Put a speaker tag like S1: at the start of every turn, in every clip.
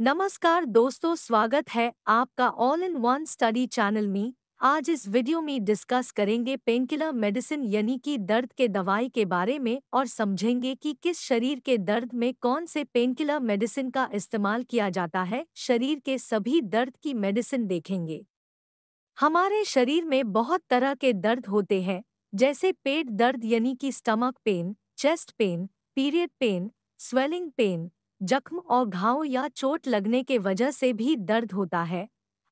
S1: नमस्कार दोस्तों स्वागत है आपका all in one study channel में आज इस वीडियो में डिस्कस करेंगे पेनकिलर मेडिसिन यानी कि दर्द के दवाई के बारे में और समझेंगे कि किस शरीर के दर्द में कौन से पेनकिलर मेडिसिन का इस्तेमाल किया जाता है शरीर के सभी दर्द की मेडिसिन देखेंगे हमारे शरीर में बहुत तरह के दर्द होते हैं जैसे पेट दर्द यानी कि stomach pain chest pain period pain swelling pain जख्म और घाव या चोट लगने के वजह से भी दर्द होता है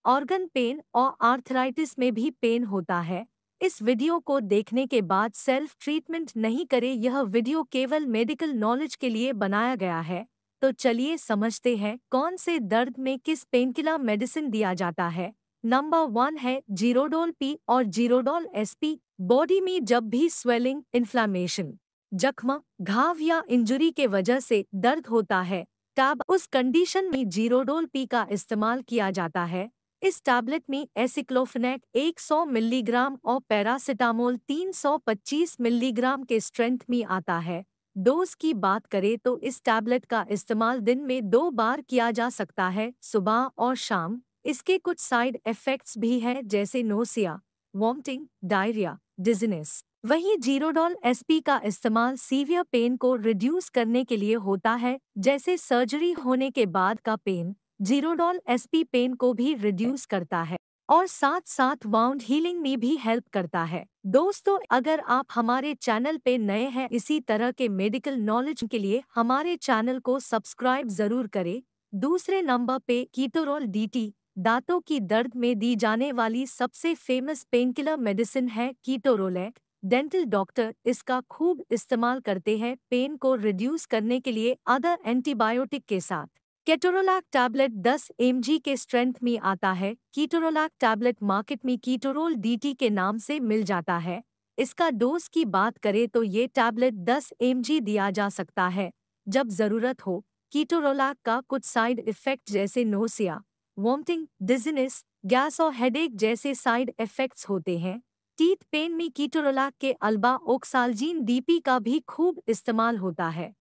S1: ऑर्गन पेन और आर्थराइटिस में भी पेन होता है इस वीडियो को देखने के बाद सेल्फ ट्रीटमेंट नहीं करें यह वीडियो केवल मेडिकल नॉलेज के लिए बनाया गया है तो चलिए समझते हैं कौन से दर्द में किस पेनकिलर मेडिसिन दिया जाता है नंबर वन है जीरोडोल पी और जीरोडोल एसपी बॉडी में जब भी स्वेलिंग इन्फ्लामेशन जख्म घाव या इंजरी के वजह से दर्द होता है टैब उस कंडीशन में जीरोडोल पी का इस्तेमाल किया जाता है इस टैबलेट में एसिक्लोफिनेक 100 मिलीग्राम और पैरासिटामोल 325 मिलीग्राम के स्ट्रेंथ में आता है डोज की बात करें तो इस टैबलेट का इस्तेमाल दिन में दो बार किया जा सकता है सुबह और शाम इसके कुछ साइड इफेक्ट्स भी हैं जैसे नोसिया वॉमटिंग डायरिया डिजनेस वहीं जीरोडॉल एसपी का इस्तेमाल सीवियर पेन को रिड्यूस करने के लिए होता है जैसे सर्जरी होने के बाद का पेन जीरोडॉल एसपी पेन को भी रिड्यूस करता है और साथ साथ वाउंड हीलिंग में भी हेल्प करता है दोस्तों अगर आप हमारे चैनल पे नए हैं इसी तरह के मेडिकल नॉलेज के लिए हमारे चैनल को सब्सक्राइब जरूर करें दूसरे नंबर पे कीटोरॉल डीटी दांतों की दर्द में दी जाने वाली सबसे फेमस पेनकिलर मेडिसिन है कीटोरोलेट डेंटल डॉक्टर इसका खूब इस्तेमाल करते हैं पेन को रिड्यूस करने के लिए अदर एंटीबायोटिक के साथ केटोरोलाक टैबलेट 10 एम के स्ट्रेंथ में आता है कीटोरोलाक टैबलेट मार्केट में कीटोरोल डीटी के नाम से मिल जाता है इसका डोज की बात करें तो ये टैबलेट 10 एम दिया जा सकता है जब ज़रूरत हो कीटोरोलाक का कुछ साइड इफ़ेक्ट जैसे नोसिया वॉमटिंग डिजनेस गैस और हेडेक जैसे साइड इफ़ेक्ट्स होते हैं टीथ पेन में कीटोरोला के अल्बा ओक्सालजीन डीपी का भी खूब इस्तेमाल होता है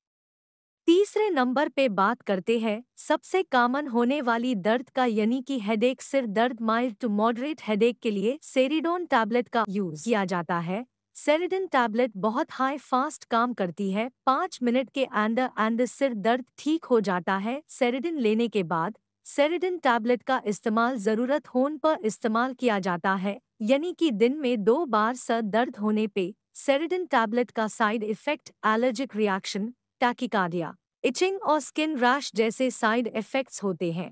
S1: तीसरे नंबर पे बात करते हैं सबसे कामन होने वाली दर्द का यानी कि हेडेक सिर दर्द माइल्ड टू मॉडरेट हेडेक के लिए सेरिडोन टैबलेट का यूज किया जाता है सेरिडन टैबलेट बहुत हाई फास्ट काम करती है पाँच मिनट के अंदर अंदर सिर दर्द ठीक हो जाता है सेरिडन लेने के बाद सेरिडन टैबलेट का इस्तेमाल ज़रूरत होने पर इस्तेमाल किया जाता है यानी कि दिन में दो बार सर दर्द होने पे सेरेडिन टैबलेट का side effect allergic reaction tachycardia itching और स्किन रैश जैसे साइड इफेक्ट्स होते हैं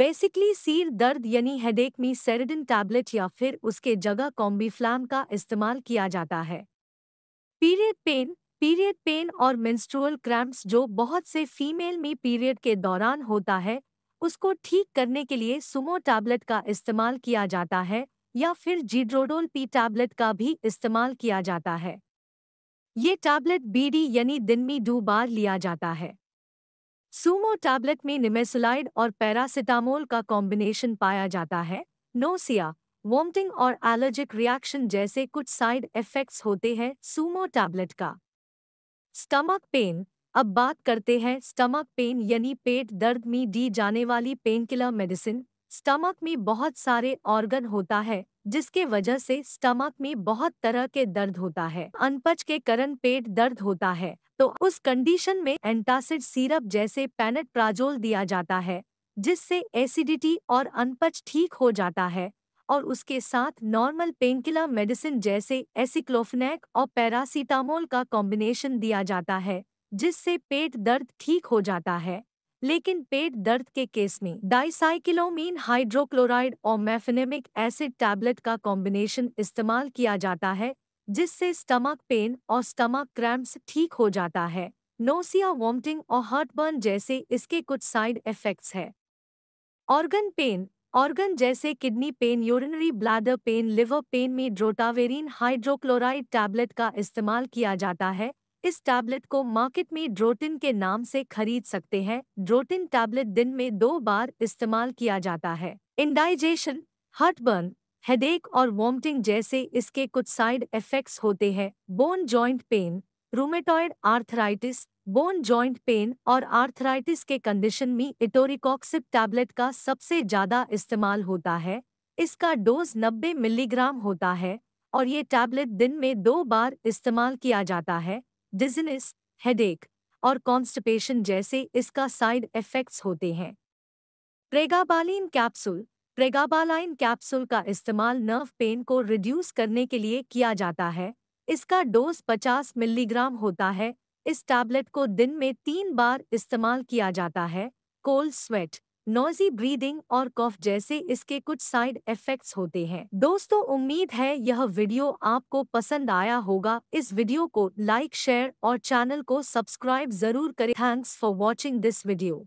S1: बेसिकली सिर दर्द यानी हेडेक में सेरेडिन टैबलेट या फिर उसके जगह कॉम्बीफ्लाम का इस्तेमाल किया जाता है पीरियड पेन पीरियड पेन और मेंस्ट्रुअल क्रैम्प्स जो बहुत से फीमेल में पीरियड के दौरान होता है उसको ठीक करने के लिए सुमो टैबलेट का इस्तेमाल किया जाता है या फिर जीड्रोडोल पी टैबलेट का भी इस्तेमाल किया जाता है ये टैबलेट बीडी यानी दिन में दो बार लिया जाता है सूमो टैबलेट में निमेसुलाइड और पैरासिटामोल का कॉम्बिनेशन पाया जाता है नोसिया वॉमटिंग और एलर्जिक रिएक्शन जैसे कुछ साइड इफेक्ट्स होते हैं सूमो टैबलेट का स्टमक पेन अब बात करते हैं स्टमक पेन यानी पेट दर्द में दी जाने वाली पेनकिलर मेडिसिन स्टमक में बहुत सारे ऑर्गन होता है जिसके वजह से स्टमक में बहुत तरह के दर्द होता है अनपच के कारण पेट दर्द होता है तो उस कंडीशन में एंटासिड सीरप जैसे पैनेट प्राजोल दिया जाता है जिससे एसिडिटी और अनपच ठीक हो जाता है और उसके साथ नॉर्मल पेनकिलर मेडिसिन जैसे एसिक्लोफिनेक और पैरासीटामोल का कॉम्बिनेशन दिया जाता है जिससे पेट दर्द ठीक हो जाता है लेकिन पेट दर्द के केस में डाइसाइकिलोमीन हाइड्रोक्लोराइड और मैफिनेमिक एसिड टैबलेट का कॉम्बिनेशन इस्तेमाल किया जाता है जिससे स्टमक पेन और स्टमक क्रैम्प्स ठीक हो जाता है नोसिया वॉमटिंग और हार्टबर्न जैसे इसके कुछ साइड इफेक्ट्स हैं ऑर्गन पेन ऑर्गन जैसे kidney pain urinary bladder pain liver pain में ड्रोटावेरिन हाइड्रोक्लोराइड टैबलेट का इस्तेमाल किया जाता है इस टैबलेट को मार्केट में ड्रोटिन के नाम से खरीद सकते हैं ड्रोटिन टैबलेट दिन में दो बार इस्तेमाल किया जाता है इंडाइजेशन हार्टबर्न हेडेक और वॉमटिंग जैसे इसके कुछ साइड इफेक्ट्स होते हैं bone joint pain rheumatoid arthritis bone joint pain और आर्थराइटिस के कंडीशन में इटोरिकॉक्सिप टैबलेट का सबसे ज़्यादा इस्तेमाल होता है इसका डोज 90 मिलीग्राम होता है और ये टैबलेट दिन में दो बार इस्तेमाल किया जाता है डिजनेस हेडेक और कॉन्स्टिपेशन जैसे इसका साइड इफेक्ट्स होते हैं प्रेगाबालीन कैप्सूल प्रेगाबालाइन कैप्सूल का इस्तेमाल नर्व पेन को रिड्यूस करने के लिए किया जाता है इसका डोज 50 मिलीग्राम होता है इस टैबलेट को दिन में तीन बार इस्तेमाल किया जाता है कोल्ड स्वेट नॉइजी ब्रीदिंग और कॉफ जैसे इसके कुछ साइड इफेक्ट्स होते हैं दोस्तों उम्मीद है यह वीडियो आपको पसंद आया होगा इस वीडियो को लाइक शेयर और चैनल को सब्सक्राइब जरूर करें thanks for watching this video